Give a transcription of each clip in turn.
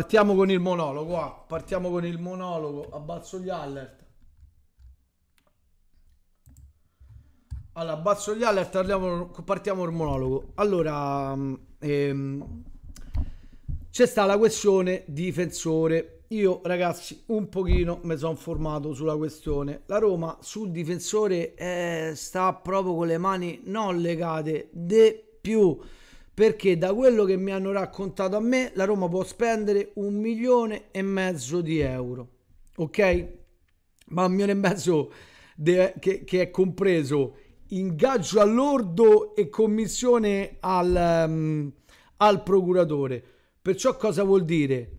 Partiamo con il monologo, ah. partiamo con il monologo, abbasso gli alert. Allora, abbasso gli alert, parliamo, partiamo col monologo. Allora, mm, ehm, c'è sta la questione difensore. Io, ragazzi, un pochino mi sono informato sulla questione. La Roma sul difensore eh, sta proprio con le mani non legate, de più perché da quello che mi hanno raccontato a me la Roma può spendere un milione e mezzo di euro ok ma un milione e mezzo de, che, che, è compreso ingaggio all'ordo e commissione al, um, al procuratore perciò cosa vuol dire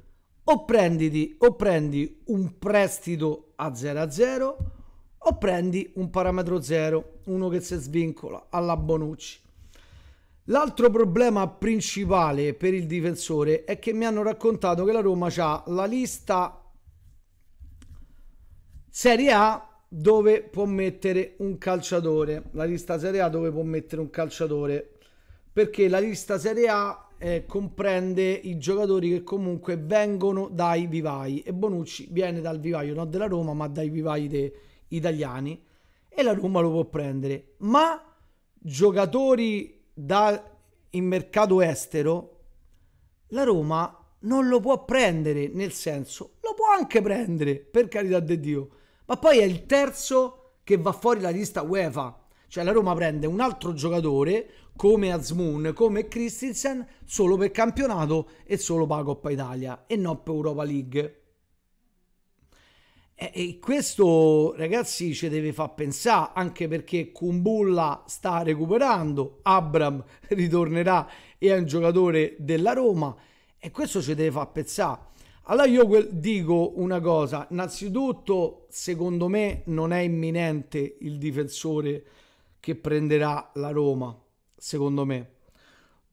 o prenditi o prendi un prestito a 0 a 0 o prendi un parametro 0 uno che si svincola alla Bonucci L'altro problema principale per il difensore è che mi hanno raccontato che la Roma ha la lista Serie A dove può mettere un calciatore, la lista Serie A dove può mettere un calciatore, perché la lista Serie A eh, comprende i giocatori che comunque vengono dai vivai e Bonucci viene dal vivaio non della Roma ma dai vivai italiani e la Roma lo può prendere, ma giocatori da in mercato estero, la Roma non lo può prendere, nel senso, lo può anche prendere, per carità di Dio, ma poi è il terzo che va fuori la lista UEFA. Cioè la Roma prende un altro giocatore come Azmoon, come Christensen, solo per campionato e solo per la Coppa Italia e non per Europa League e questo ragazzi ci deve far pensare anche perché Kumbulla sta recuperando, Abram ritornerà e è un giocatore della Roma e questo ci deve far pensare. Allora io dico una cosa, innanzitutto secondo me non è imminente il difensore che prenderà la Roma, secondo me.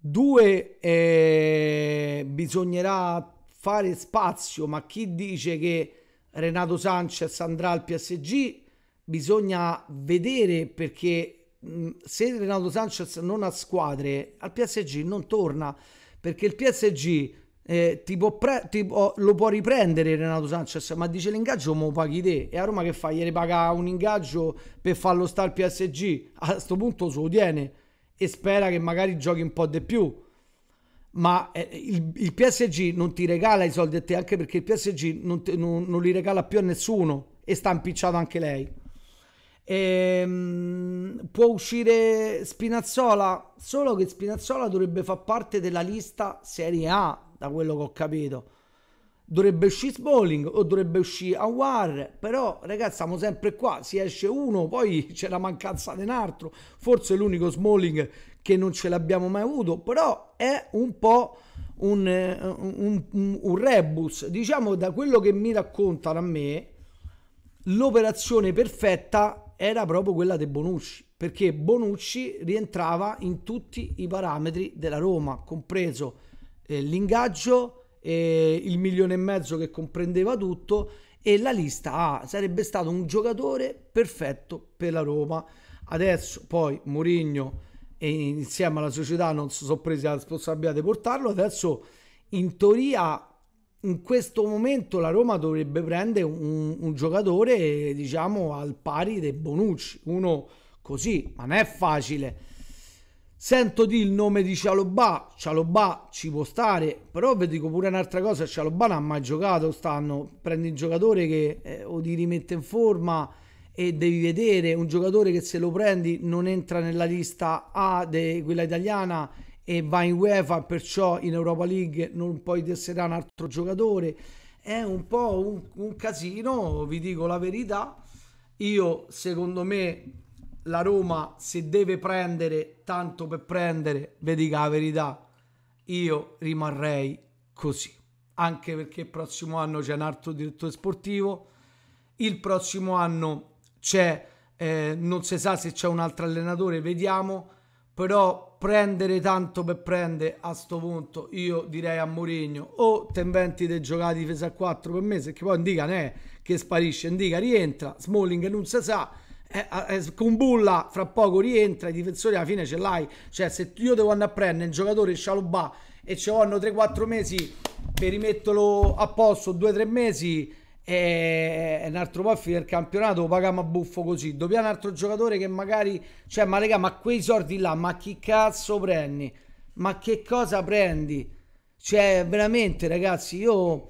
Due, eh, bisognerà fare spazio, ma chi dice che Renato Sanchez andrà al PSG, bisogna vedere perché mh, mm, se Renato Sanchez non ha squadre, al PSG non torna, perché il PSG eh, ti può pre- ti può, lo può riprendere Renato Sanchez, ma dice l'ingaggio mo paghi te. E a Roma che fa? Gliene paga un ingaggio per farlo stare al PSG. A questo punto se lo tiene e spera che magari giochi un po' di più ma eh, il, il, PSG non ti regala i soldi a te anche perché il PSG non, te, non, non li regala più a nessuno e sta impicciato anche lei. Ehm, può uscire Spinazzola, solo che Spinazzola dovrebbe far parte della lista Serie A, da quello che ho capito dovrebbe uscire Smalling o dovrebbe uscire Awar, però ragazzi siamo sempre qua, si esce uno, poi c'è la mancanza di un altro, forse è l'unico Smalling che non ce l'abbiamo mai avuto, però è un po' un, eh, un, un, un rebus, diciamo da quello che mi raccontano a me, l'operazione perfetta era proprio quella di Bonucci, perché Bonucci rientrava in tutti i parametri della Roma, compreso eh, l'ingaggio, e il milione e mezzo che comprendeva tutto e la lista A ah, sarebbe stato un giocatore perfetto per la Roma. Adesso poi Mourinho e insieme alla società non si sono presi la responsabilità di portarlo, adesso in teoria in questo momento la Roma dovrebbe prendere un, un giocatore diciamo al pari dei Bonucci, uno così, ma non è facile Sento di il nome di Cialobà, Cialobà ci può stare, però vi dico pure un'altra cosa, Cialobà non ha mai giocato stanno, prendi un giocatore che eh, o ti rimette in forma e devi vedere, un giocatore che se lo prendi non entra nella lista A, de, quella italiana, e va in UEFA, perciò in Europa League non puoi tesserà un altro giocatore, è un po' un, un casino, vi dico la verità, io secondo me la Roma se deve prendere tanto per prendere, vi dica la verità, io rimarrei così. Anche perché il prossimo anno c'è un altro direttore sportivo, il prossimo anno c'è, eh, non si sa se c'è un altro allenatore, vediamo, però prendere tanto per prendere a sto punto io direi a Mourinho o te inventi dei giocati difesa a 4 per mese che poi indica ne è che sparisce, indica rientra, Smalling non si sa eh, ah, eh fra poco rientra, i difensori alla fine ce l'hai, cioè se io devo andare a prendere il giocatore Scialobà e ci vanno 3-4 mesi per rimetterlo a posto, 2-3 mesi eh, eh, è un altro poffi del campionato paghiamo a buffo così dobbiamo un altro giocatore che magari cioè ma raga ma quei soldi là ma chi cazzo prendi ma che cosa prendi cioè veramente ragazzi io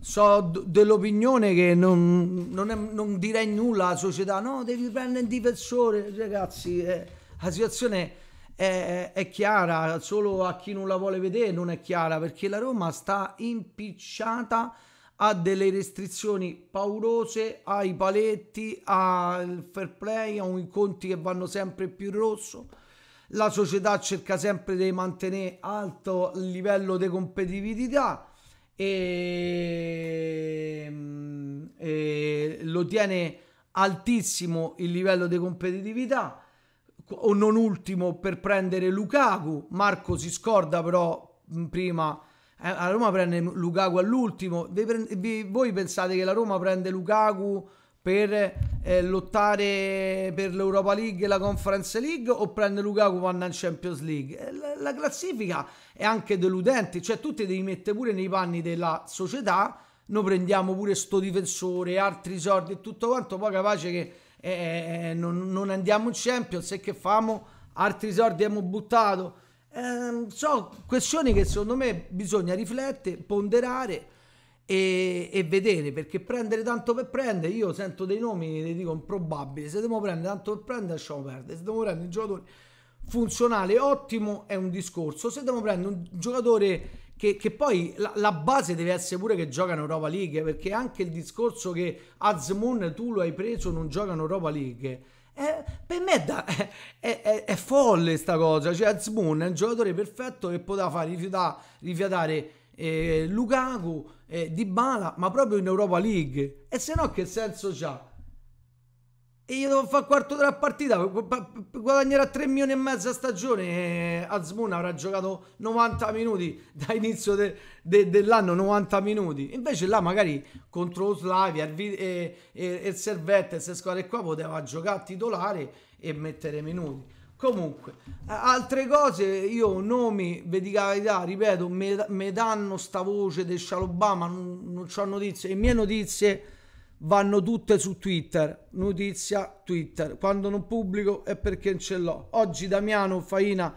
So dell'opinione che non, non, è, non, direi nulla alla società, no, devi prendere il difensore, ragazzi, eh, la situazione è, è, chiara, solo a chi non la vuole vedere non è chiara, perché la Roma sta impicciata a delle restrizioni paurose, ai paletti, al fair play, a un conti che vanno sempre più rosso. La società cerca sempre di mantenere alto il livello di competitività e, ehm, e eh, lo tiene altissimo il livello di competitività o non ultimo per prendere Lukaku Marco si scorda però prima eh, la Roma prende Lukaku all'ultimo voi pensate che la Roma prende Lukaku per eh, lottare per l'Europa League e la Conference League o prende Lukaku quando è in Champions League? Eh, la, la, classifica è anche deludente, cioè tu ti devi mettere pure nei panni della società, noi prendiamo pure sto difensore, altri soldi e tutto quanto, poi capace che eh, eh non, non, andiamo in Champions e che famo? Altri soldi abbiamo buttato. Eh, sono questioni che secondo me bisogna riflettere, ponderare e, e, vedere perché prendere tanto per prendere io sento dei nomi e dico improbabili se devo prendere tanto per prendere lasciamo perdere se devo prendere un giocatore funzionale ottimo è un discorso se devo prendere un giocatore che, che poi la, la, base deve essere pure che gioca in Europa League perché anche il discorso che Azmoun tu lo hai preso non gioca in Europa League eh, per me è, da, è, è, è folle sta cosa cioè Azmoun è un giocatore perfetto che poteva fare rifiutare, rifiatare eh, Lukaku, eh, Dybala, ma proprio in Europa League. E se no che senso c'ha? E io devo fare quarto della partita, guadagnerà 3 milioni e mezzo a stagione e eh, Azmoun avrà giocato 90 minuti da inizio de, de, dell'anno, 90 minuti. Invece là magari contro Slavia e, e, e Servette, se squadre qua poteva giocare titolare e mettere minuti. Comunque, altre cose, io nomi, ve dico la verità, ripeto, me danno sta voce del Scialobà, ma non, non ho notizie. Le mie notizie vanno tutte su Twitter, notizia Twitter. Quando non pubblico è perché non ce l'ho. Oggi Damiano Faina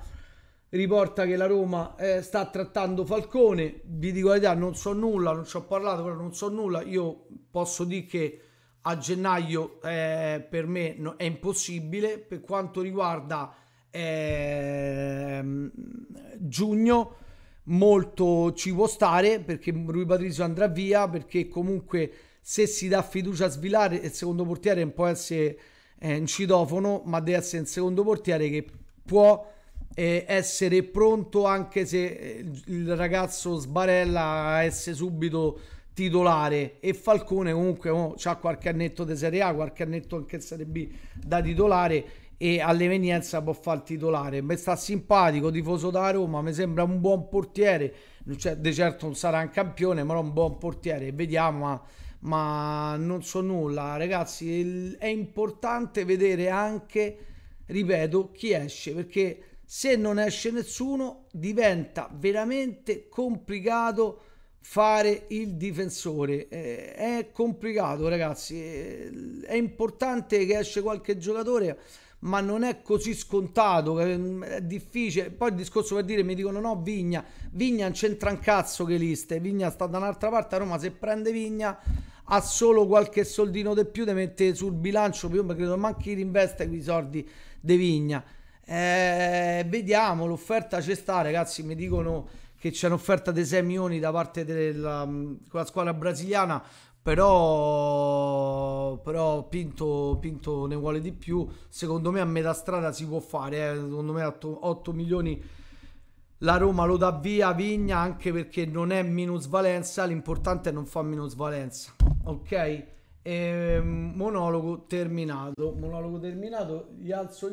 riporta che la Roma eh, sta trattando Falcone, vi dico la verità, non so nulla, non ci ho parlato, però non so nulla. Io posso dire che a gennaio eh, per me no, è impossibile. Per quanto riguarda eh, giugno, molto ci può stare perché Rui Patrizio andrà via, perché comunque se si dà fiducia a Svilare, il secondo portiere può essere eh, un citofono, ma deve essere un secondo portiere che può eh, essere pronto anche se eh, il ragazzo sbarella, a essere subito titolare e Falcone comunque oh, ha qualche annetto di Serie A, qualche annetto anche in Serie B da titolare e all'evenienza può fare il titolare. Mi sta simpatico, tifoso da Roma, mi sembra un buon portiere, cioè, di certo non sarà un campione, ma un buon portiere, vediamo, ma, ma non so nulla. Ragazzi, il, è importante vedere anche, ripeto, chi esce, perché se non esce nessuno diventa veramente complicato fare il difensore. Eh, è complicato, ragazzi. Eh, è importante che esce qualche giocatore, ma non è così scontato. Mm, è difficile. Poi il discorso per dire: mi dicono no, Vigna. Vigna non c'entra un cazzo che liste. Vigna sta da un'altra parte. A Roma, se prende Vigna. Ha solo qualche soldino di più da mettere sul bilancio. Io credo manchi rinveste quei soldi di Vigna. Eh, vediamo, l'offerta c'è sta, ragazzi. Mi dicono che ci hanno dei 6 milioni da parte della, della mm, squadra brasiliana però, però Pinto, Pinto, ne vuole di più secondo me a metà strada si può fare eh. secondo me 8, 8, milioni la Roma lo dà via Vigna anche perché non è minusvalenza l'importante è non fa minusvalenza ok e, ehm, monologo terminato monologo terminato gli alzo gli